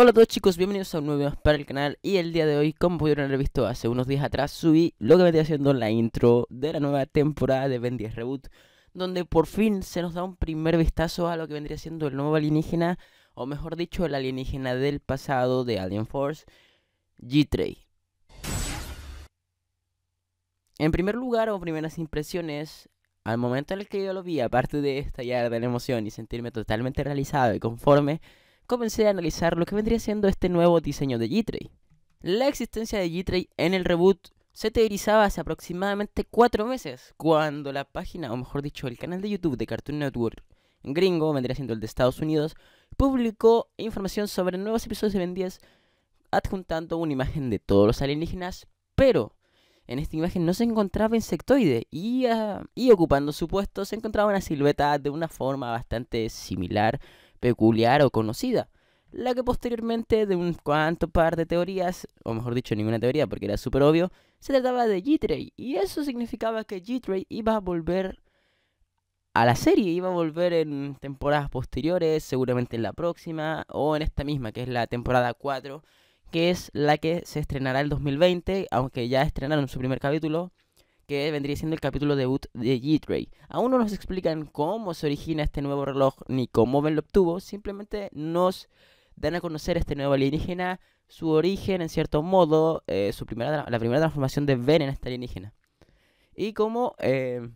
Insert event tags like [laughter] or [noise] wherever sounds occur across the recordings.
Hola a todos chicos, bienvenidos a un nuevo video para el canal y el día de hoy, como pudieron haber visto hace unos días atrás, subí lo que vendría siendo la intro de la nueva temporada de Ben 10 Reboot, donde por fin se nos da un primer vistazo a lo que vendría siendo el nuevo alienígena, o mejor dicho, el alienígena del pasado de Alien Force, g 3 En primer lugar, o primeras impresiones, al momento en el que yo lo vi, aparte de estallar de la emoción y sentirme totalmente realizado y conforme, comencé a analizar lo que vendría siendo este nuevo diseño de G-Tray. La existencia de G-Tray en el reboot se teorizaba hace aproximadamente cuatro meses, cuando la página, o mejor dicho, el canal de YouTube de Cartoon Network gringo, vendría siendo el de Estados Unidos, publicó información sobre nuevos episodios de Ben 10 adjuntando una imagen de todos los alienígenas, pero en esta imagen no se encontraba insectoide y, ah, y ocupando su puesto se encontraba una silueta de una forma bastante similar peculiar o conocida, la que posteriormente, de un cuanto par de teorías, o mejor dicho, ninguna teoría porque era súper obvio, se trataba de G-Trade, y eso significaba que g trey iba a volver a la serie, iba a volver en temporadas posteriores, seguramente en la próxima, o en esta misma, que es la temporada 4, que es la que se estrenará el 2020, aunque ya estrenaron su primer capítulo, que vendría siendo el capítulo debut de G-Tray. Aún no nos explican cómo se origina este nuevo reloj ni cómo Ben lo obtuvo, simplemente nos dan a conocer este nuevo alienígena, su origen en cierto modo, eh, su primera, la primera transformación de Ven en este alienígena. Y cómo eh,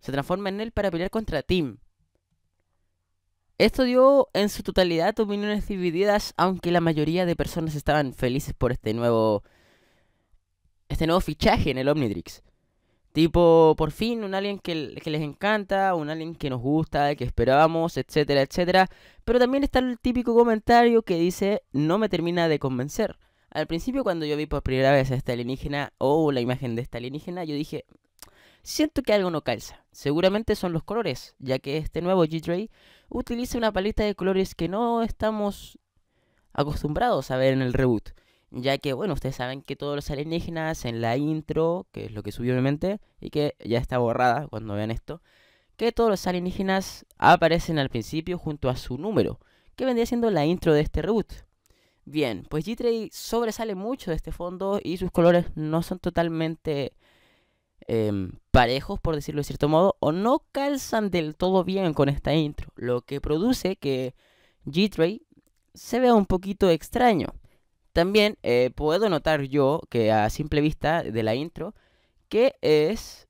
se transforma en él para pelear contra Tim. Esto dio en su totalidad opiniones divididas, aunque la mayoría de personas estaban felices por este nuevo este nuevo fichaje en el Omnitrix. Tipo, por fin, un alien que, les encanta, un alien que nos gusta, que esperábamos, etcétera, etcétera. Pero también está el típico comentario que dice, no me termina de convencer. Al principio, cuando yo vi por primera vez a esta alienígena, o la imagen de esta alienígena, yo dije, siento que algo no calza. Seguramente son los colores, ya que este nuevo G-Tray utiliza una paleta de colores que no estamos acostumbrados a ver en el reboot ya que, bueno, ustedes saben que todos los alienígenas en la intro, que es lo que subió mente y que ya está borrada cuando vean esto, que todos los alienígenas aparecen al principio junto a su número, que vendría siendo la intro de este reboot. Bien, pues G-Trade sobresale mucho de este fondo y sus colores no son totalmente em, parejos, por decirlo de cierto modo, o no calzan del todo bien con esta intro, lo que produce que G-Trade se vea un poquito extraño. También eh, puedo notar yo que a simple vista de la intro, que es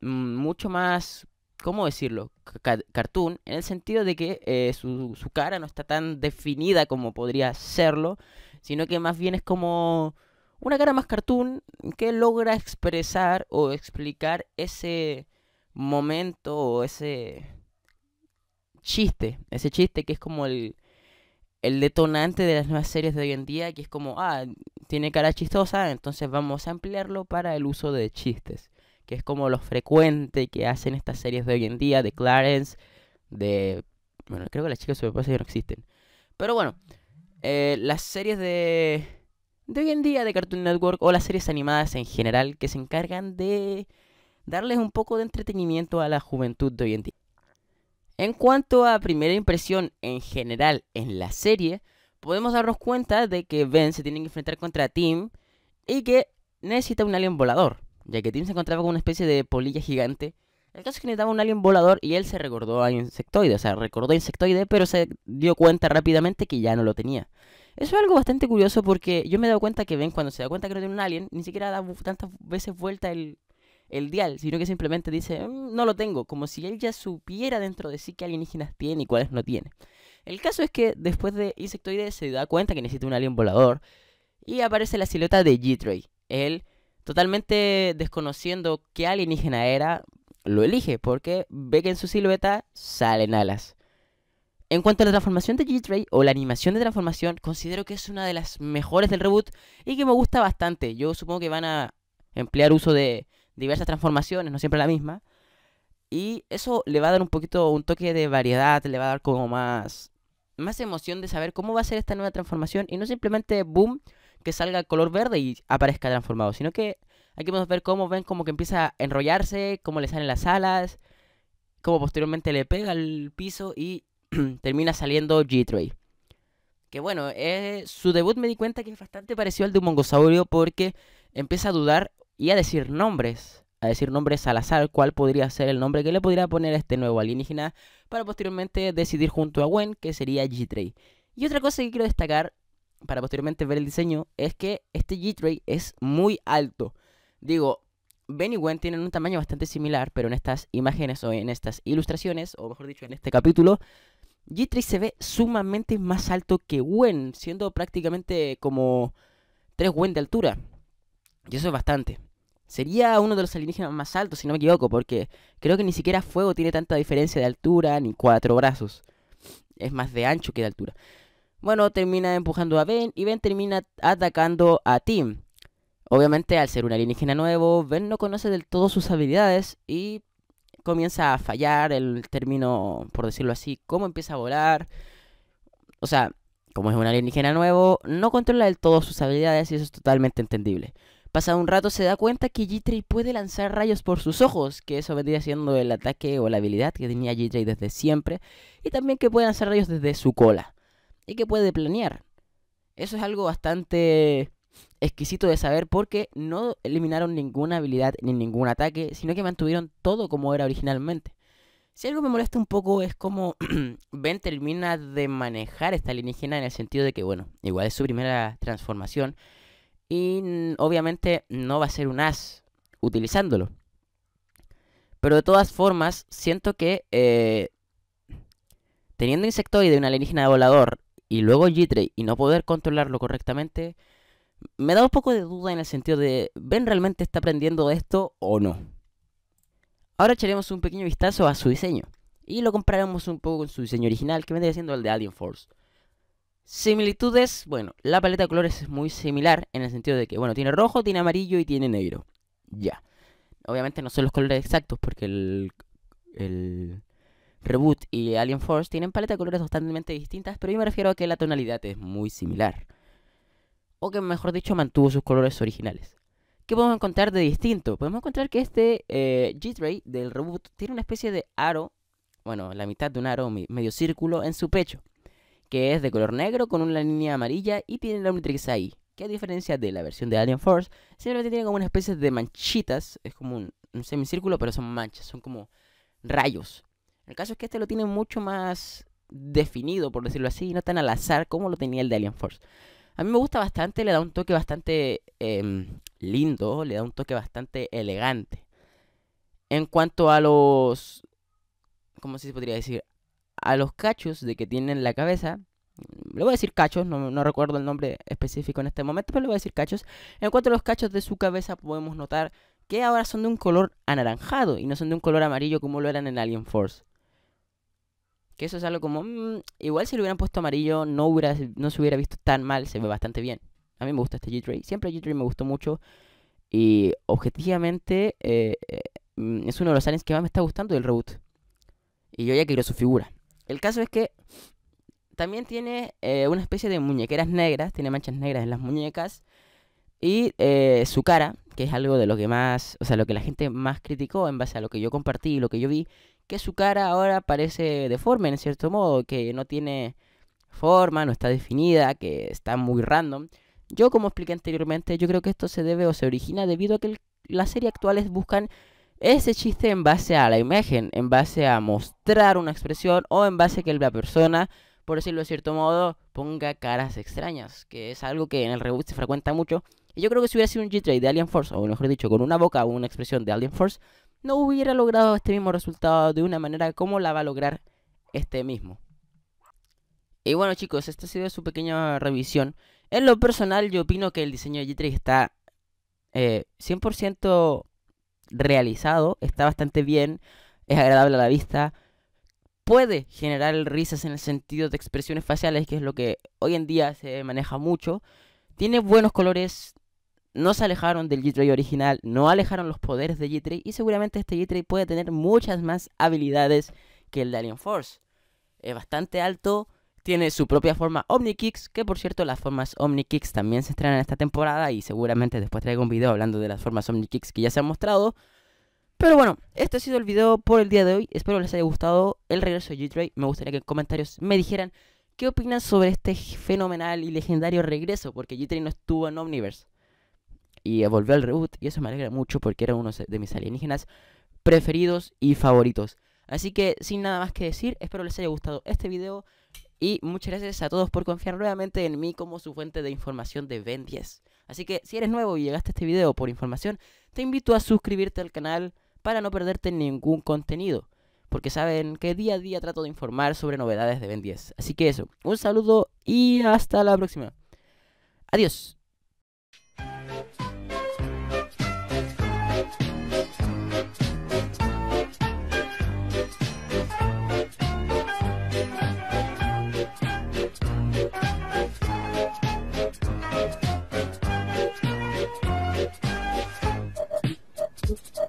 mm, mucho más, ¿cómo decirlo? cartoon, en el sentido de que eh, su, su, cara no está tan definida como podría serlo, sino que más bien es como una cara más cartoon que logra expresar o explicar ese momento o ese chiste, ese chiste que es como el, el detonante de las nuevas series de hoy en día, que es como, ah, tiene cara chistosa, entonces vamos a ampliarlo para el uso de chistes, que es como lo frecuente que hacen estas series de hoy en día, de Clarence, de... Bueno, creo que las chicas superpoderosas ya no existen. Pero bueno, eh, las series de... de hoy en día de Cartoon Network o las series animadas en general que se encargan de darles un poco de entretenimiento a la juventud de hoy en día. En cuanto a primera impresión en general en la serie, podemos darnos cuenta de que Ben se tiene que enfrentar contra Tim y que necesita un alien volador, ya que Tim se encontraba con una especie de polilla gigante. El caso es que necesitaba un alien volador y él se recordó a Insectoide, o sea, recordó a Insectoide, pero se dio cuenta rápidamente que ya no lo tenía. Eso es algo bastante curioso porque yo me he dado cuenta que Ben cuando se da cuenta que no tiene un alien, ni siquiera da tantas veces vuelta el el dial, sino que simplemente dice, mm, no lo tengo, como si él ya supiera dentro de sí qué alienígenas tiene y cuáles no tiene. El caso es que después de Insectoide se da cuenta que necesita un alien volador y aparece la silueta de G-Tray. Él, totalmente desconociendo qué alienígena era, lo elige porque ve que en su silueta salen alas. En cuanto a la transformación de G-Tray o la animación de transformación, considero que es una de las mejores del reboot y que me gusta bastante. Yo supongo que van a emplear uso de diversas transformaciones, no siempre la misma. Y eso le va a dar un poquito, un toque de variedad, le va a dar como más, más emoción de saber cómo va a ser esta nueva transformación y no simplemente boom, que salga color verde y aparezca transformado, sino que aquí podemos ver cómo ven cómo que empieza a enrollarse, cómo le salen las alas, cómo posteriormente le pega al piso y [clears throat] termina saliendo G-Tray. Que bueno, eh, su debut me di cuenta que es bastante parecido al de un mongosaurio porque empieza a dudar y a decir nombres, a decir nombres al azar, cuál podría ser el nombre que le podría poner a este nuevo alienígena para posteriormente decidir junto a Gwen que sería G-Tray. Y otra cosa que quiero destacar para posteriormente ver el diseño es que este G-Tray es muy alto. Digo, Ben y Gwen tienen un tamaño bastante similar, pero en estas imágenes o en estas ilustraciones, o mejor dicho, en este capítulo, G-Tray se ve sumamente más alto que Gwen, siendo prácticamente como tres Gwen de altura. Y eso es bastante. Sería uno de los alienígenas más altos, si no me equivoco, porque creo que ni siquiera Fuego tiene tanta diferencia de altura ni cuatro brazos. Es más de ancho que de altura. Bueno, termina empujando a Ben y Ben termina atacando a Tim. Obviamente, al ser un alienígena nuevo, Ben no conoce del todo sus habilidades y comienza a fallar el término, por decirlo así, cómo empieza a volar. O sea, como es un alienígena nuevo, no controla del todo sus habilidades y eso es totalmente entendible. Pasado un rato se da cuenta que g puede lanzar rayos por sus ojos, que eso vendría siendo el ataque o la habilidad que tenía g desde siempre, y también que puede lanzar rayos desde su cola, y que puede planear. Eso es algo bastante exquisito de saber porque no eliminaron ninguna habilidad ni ningún ataque, sino que mantuvieron todo como era originalmente. Si algo me molesta un poco es cómo [clears throat] Ben termina de manejar esta alienígena en el sentido de que, bueno, igual es su primera transformación, y obviamente no va a ser un as utilizándolo. Pero de todas formas, siento que eh, teniendo insectoide, un alienígena de volador y luego g y no poder controlarlo correctamente, me da un poco de duda en el sentido de, ¿Ben realmente está aprendiendo esto o no? Ahora echaremos un pequeño vistazo a su diseño y lo compararemos un poco con su diseño original que vendría siendo el de Alien Force. Similitudes, bueno, la paleta de colores es muy similar en el sentido de que, bueno, tiene rojo, tiene amarillo y tiene negro. Ya. Obviamente no son los colores exactos porque el, Reboot y Alien Force tienen paleta de colores bastante distintas, pero yo me refiero a que la tonalidad es muy similar. O que mejor dicho, mantuvo sus colores originales. ¿Qué podemos encontrar de distinto? Podemos encontrar que este eh, g tray del Reboot tiene una especie de aro, bueno, la mitad de un aro, medio círculo, en su pecho que es de color negro con una línea amarilla y tiene la Omnitrix ahí. Que a diferencia de la versión de Alien Force, simplemente tiene como una especie de manchitas, es como un, semicírculo, pero son manchas, son como rayos. El caso es que este lo tiene mucho más definido, por decirlo así, y no tan al azar como lo tenía el de Alien Force. A mí me gusta bastante, le da un toque bastante em, lindo, le da un toque bastante elegante. En cuanto a los... ¿Cómo se podría decir? a los cachos de que tienen la cabeza, mm, le voy a decir cachos, no, recuerdo el nombre específico en este momento, pero le voy a decir cachos. En cuanto a los cachos de su cabeza podemos notar que ahora son de un color anaranjado y no son de un color amarillo como lo eran en Alien Force. Que eso es algo como... Mm, igual si lo hubieran puesto amarillo no, no se hubiera visto tan mal, se ve bastante bien. A mí me gusta este g train siempre g me gustó mucho y objetivamente eh, eh, mm, es uno de los aliens que más me está gustando del reboot. Y yo ya quiero su figura. El caso es que también tiene eh, una especie de muñequeras negras, tiene manchas negras en las muñecas. Y eh, su cara, que es algo de lo que más, o sea, lo que la gente más criticó en base a lo que yo compartí y lo que yo vi, que su cara ahora parece deforme en cierto modo, que no tiene forma, no está definida, que está muy random. Yo, como expliqué anteriormente, yo creo que esto se debe o se origina debido a que las series actuales buscan ese chiste en base a la imagen, en base a mostrar una expresión o en base a que la persona, por decirlo de cierto modo, ponga caras extrañas, que es algo que en el reboot se frecuenta mucho. Y yo creo que si hubiera sido un G-Trade de Alien Force, o mejor dicho, con una boca o una expresión de Alien Force, no hubiera logrado este mismo resultado de una manera como la va a lograr este mismo. Y bueno chicos, esta ha sido su pequeña revisión. En lo personal yo opino que el diseño de G-Trade está 100% eh, realizado, está bastante bien, es agradable a la vista, puede generar risas en el sentido de expresiones faciales, que es lo que hoy en día se maneja mucho, tiene buenos colores, no se alejaron del g original, no alejaron los poderes de g y seguramente este g puede tener muchas más habilidades que el de Alien Force. Es bastante alto, tiene su propia forma OmniKicks, que por cierto las formas OmniKicks también se estrenan esta temporada y seguramente después traigo un video hablando de las formas OmniKicks que ya se han mostrado. Pero bueno, este ha sido el video por el día de hoy. Espero les haya gustado el regreso de g Me gustaría que en comentarios me dijeran qué opinan sobre este fenomenal y legendario regreso, porque g no estuvo en Omniverse. Y volvió al reboot, y eso me alegra mucho porque era uno de mis alienígenas preferidos y favoritos. Así que sin nada más que decir, espero les haya gustado este video. Y muchas gracias a todos por confiar nuevamente en mí como su fuente de información de Ben 10. Así que si eres nuevo y llegaste a este video por información, te invito a suscribirte al canal para no perderte ningún contenido. Porque saben que día a día trato de informar sobre novedades de Ben 10. Así que eso, un saludo y hasta la próxima. Adiós. Thank you.